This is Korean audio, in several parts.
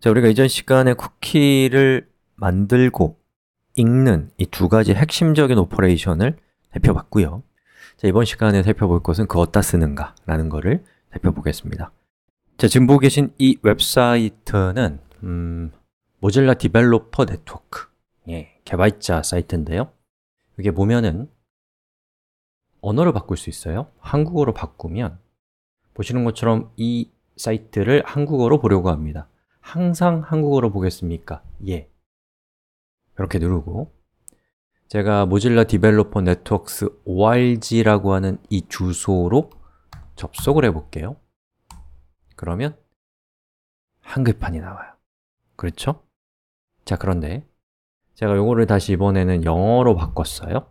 자, 우리가 이전 시간에 쿠키를 만들고 읽는 이 두 가지 핵심적인 오퍼레이션을 살펴봤고요. 자, 이번 시간에 살펴볼 것은 그 어디다 쓰는가 라는 거를 살펴보겠습니다. 자, 지금 보고 계신 이 웹사이트는 음, 모질라 디벨로퍼 네트워크 예, 개발자 사이트인데요. 이게 보면은 언어를 바꿀 수 있어요. 한국어로 바꾸면 보시는 것처럼 이 사이트를 한국어로 보려고 합니다. 항상 한국어로 보겠습니까? 예 이렇게 누르고 제가 모질라 디벨로퍼 네트워크스 org라고 하는 이 주소로 접속을 해볼게요 그러면 한글판이 나와요 그렇죠? 자, 그런데 제가 요거를 다시 이번에는 영어로 바꿨어요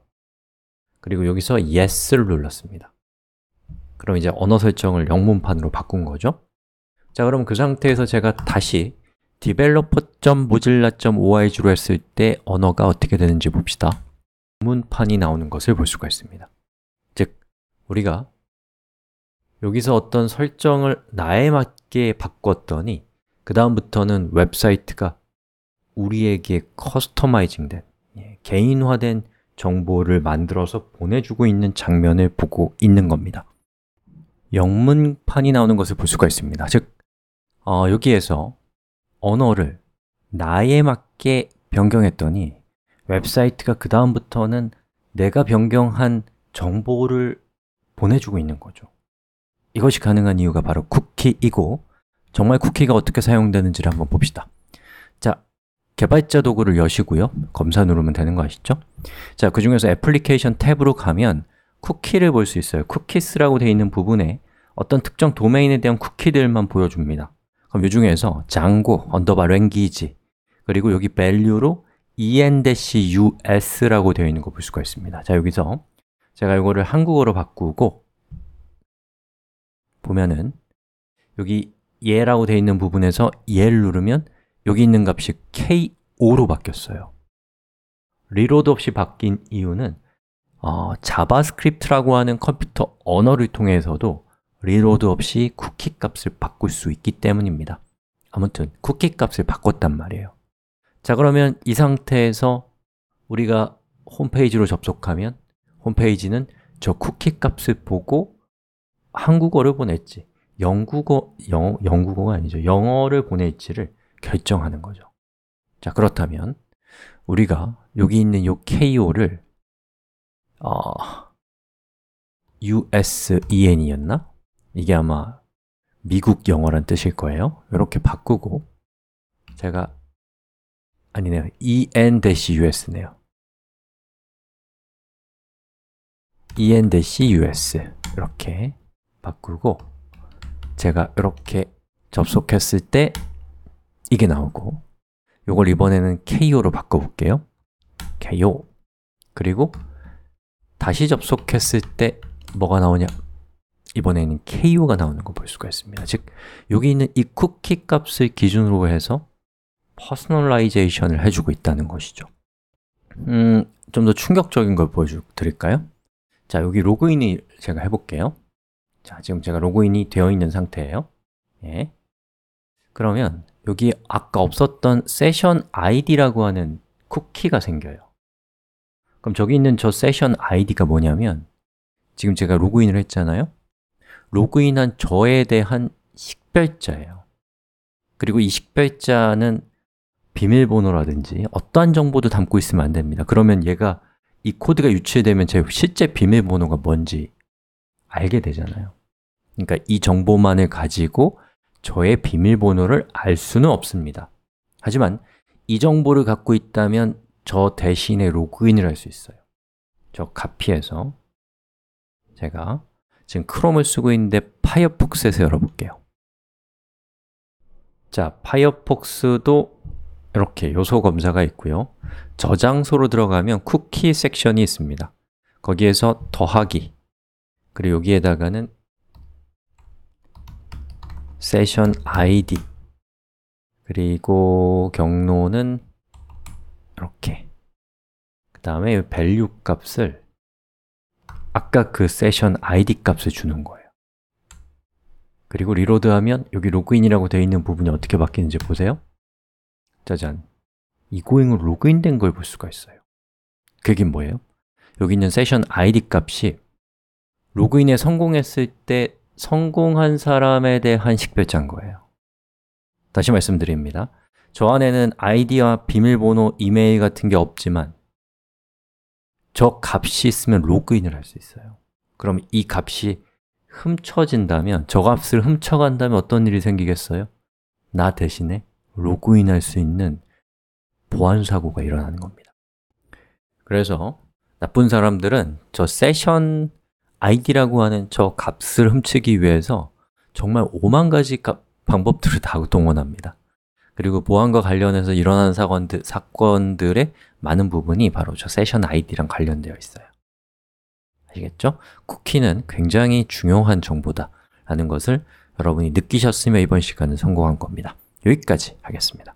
그리고 여기서 yes를 눌렀습니다 그럼 이제 언어 설정을 영문판으로 바꾼 거죠 자, 그럼 그 상태에서 제가 다시 developer.mozilla.org로 했을 때 언어가 어떻게 되는지 봅시다. 문판이 나오는 것을 볼 수가 있습니다. 즉, 우리가 여기서 어떤 설정을 나에 맞게 바꿨더니 그 다음부터는 웹사이트가 우리에게 커스터마이징된, 예, 개인화된 정보를 만들어서 보내주고 있는 장면을 보고 있는 겁니다 영문판이 나오는 것을 볼 수가 있습니다 즉, 어, 여기에서 언어를 나에 맞게 변경했더니 웹사이트가 그 다음부터는 내가 변경한 정보를 보내주고 있는 거죠. 이것이 가능한 이유가 바로 쿠키이고 정말 쿠키가 어떻게 사용되는지를 한번 봅시다. 자, 개발자 도구를 여시고요. 검사 누르면 되는 거 아시죠? 자, 그 중에서 애플리케이션 탭으로 가면 쿠키를 볼 수 있어요. 쿠키스라고 되어 있는 부분에 어떤 특정 도메인에 대한 쿠키들만 보여줍니다. 그럼 이 중에서 장고, 언더바 랭귀지 그리고 여기 value로 en-us라고 되어 있는 거 볼 수가 있습니다 자, 여기서 제가 이거를 한국어로 바꾸고 보면은 여기 예라고 되어 있는 부분에서 예를 누르면 여기 있는 값이 KO로 바뀌었어요 리로드 없이 바뀐 이유는 어, 자바스크립트라고 하는 컴퓨터 언어를 통해서도 리로드 없이 쿠키 값을 바꿀 수 있기 때문입니다 아무튼 쿠키 값을 바꿨단 말이에요 자 그러면 이 상태에서 우리가 홈페이지로 접속하면 홈페이지는 저 쿠키 값을 보고 한국어를 보낼지 영국어, 영, 어 영국어가 아니죠 영어를 보낼지를 결정하는 거죠 자 그렇다면 우리가 여기 있는 요 KO를 어, USEN이었나? 이게 아마 미국 영어란 뜻일 거예요. 이렇게 바꾸고 제가 아니네요. en-us네요. en-us 이렇게 바꾸고 제가 이렇게 접속했을 때 이게 나오고 요걸 이번에는 KO로 바꿔볼게요 KO 그리고 다시 접속했을 때 뭐가 나오냐 이번에는 KO가 나오는 걸 볼 수가 있습니다 즉, 여기 있는 이 쿠키 값을 기준으로 해서 퍼스널라이제이션을 해주고 있다는 것이죠 음, 좀 더 충격적인 걸 보여드릴까요? 자, 여기 로그인이 제가 해볼게요 자, 지금 제가 로그인이 되어 있는 상태예요 예. 그러면 여기 아까 없었던 s e s s id라고 o n i 하는 쿠키가 생겨요 그럼 저기 있는 저 session id가 뭐냐면 지금 제가 로그인을 했잖아요 로그인한 저에 대한 식별자예요. 그리고 이 식별자는 비밀번호라든지 어떠한 정보도 담고 있으면 안 됩니다. 그러면 얘가 이 코드가 유출되면 제 실제 비밀번호가 뭔지 알게 되잖아요. 그러니까 이 정보만을 가지고 저의 비밀번호를 알 수는 없습니다. 하지만 이 정보를 갖고 있다면 저 대신에 로그인을 할 수 있어요. 저 카피해서 제가 지금 크롬을 쓰고 있는데 파이어폭스에서 열어볼게요 자, 파이어폭스도 이렇게 요소 검사가 있고요 저장소로 들어가면 쿠키 섹션이 있습니다 거기에서 더하기 그리고 여기에다가는 세션 ID 그리고 경로는 이렇게 그 다음에 value 값을 아까 그 세션 ID 값을 주는 거예요 그리고 리로드하면 여기 로그인이라고 되어 있는 부분이 어떻게 바뀌는지 보세요 짜잔 이고잉으로 로그인된 걸 볼 수가 있어요 그게 뭐예요? 여기 있는 세션 ID 값이 로그인에 성공했을 때 성공한 사람에 대한 식별자인 거예요 다시 말씀드립니다 저 안에는 아이디와 비밀번호, 이메일 같은 게 없지만 저 값이 있으면 로그인을 할 수 있어요 그럼 이 값이 훔쳐진다면 저 값을 훔쳐간다면 어떤 일이 생기겠어요? 나 대신에 로그인할 수 있는 보안사고가 일어나는 겁니다 그래서 나쁜 사람들은 저 세션 아이디라고 하는 저 값을 훔치기 위해서 정말 5만 가지 값, 방법들을 다 동원합니다 그리고 보안과 관련해서 일어나는 사건들, 사건들의 많은 부분이 바로 저 세션 아이디랑 관련되어 있어요. 아시겠죠? 쿠키는 굉장히 중요한 정보다 라는 것을 여러분이 느끼셨으면 이번 시간은 성공한 겁니다. 여기까지 하겠습니다.